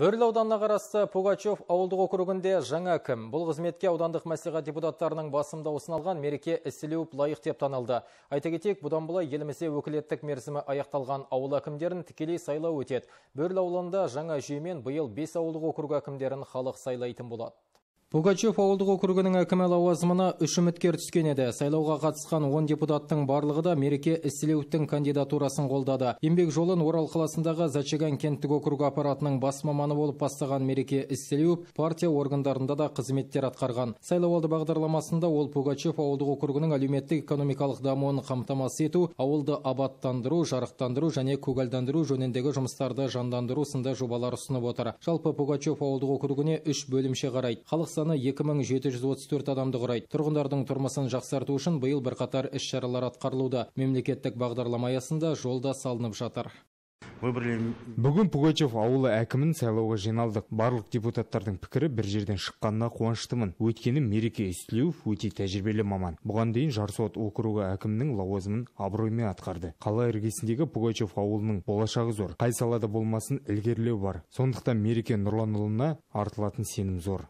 бөрлі ауданына қарасты пугачев ауылдығы округінде жаңа кім бұл қызметке аудандық мәслихат депутаттарының басымда дауысын алған мереке әсілеуіп лайық деп танылды айта кетейік бұдан былай елімізе өкілеттік мерзімі аяқталған ауыл әкімдерін тікелей сайлау өтеді бөрлі ауылында жаңа жүйемен бұйыл бес ауылдық округ әкімдерін халық сайлайтын болады пугачев ауылдық округінің әкімі лауазымына үш үміткер түскен еді сайлауға қатысқан он депутаттың барлығы да мереке ісілеуовтің кандидатурасын қолдады еңбек жолын орал қаласындағы зачаган кенттік округ аппаратының бас маманы болып бастаған мереке ісілеуов партия органдарында да қызметтер атқарған сайлауалды бағдарламасында ол пугачев ауылдық округінің әлеуметтік экономикалық дамуын қамтамасыз ету ауылды абаттандыру жарықтандыру және көгалдандыру жөніндегі жұмыстарды жандандыру сынды жобалар ұсынып отыр жалпы пугачев ауылдық округіне үш бөлімше қарайды халық саны 2734 адамды құрайды тұрғындардың тұрмысын жақсарту үшін биыл бірқатар іс шаралар атқарылуда мемлекеттік бағдарлама аясында жолда салынып жатыр бүгін пугачев ауылы әкімін сайлауға жиналдық барлық депутаттардың пікірі бір жерден шыққанына қуаныштымын өйткені мереке үстілеуов өте тәжірибелі маман бұған дейін жарсуат округі әкімінің лауазымын абыроймен атқарды қала іргесіндегі пугачев ауылының болашағы зор қай салада болмасын ілгерілеу бар сондықтан мереке нұрланұлына артылатын сенім зор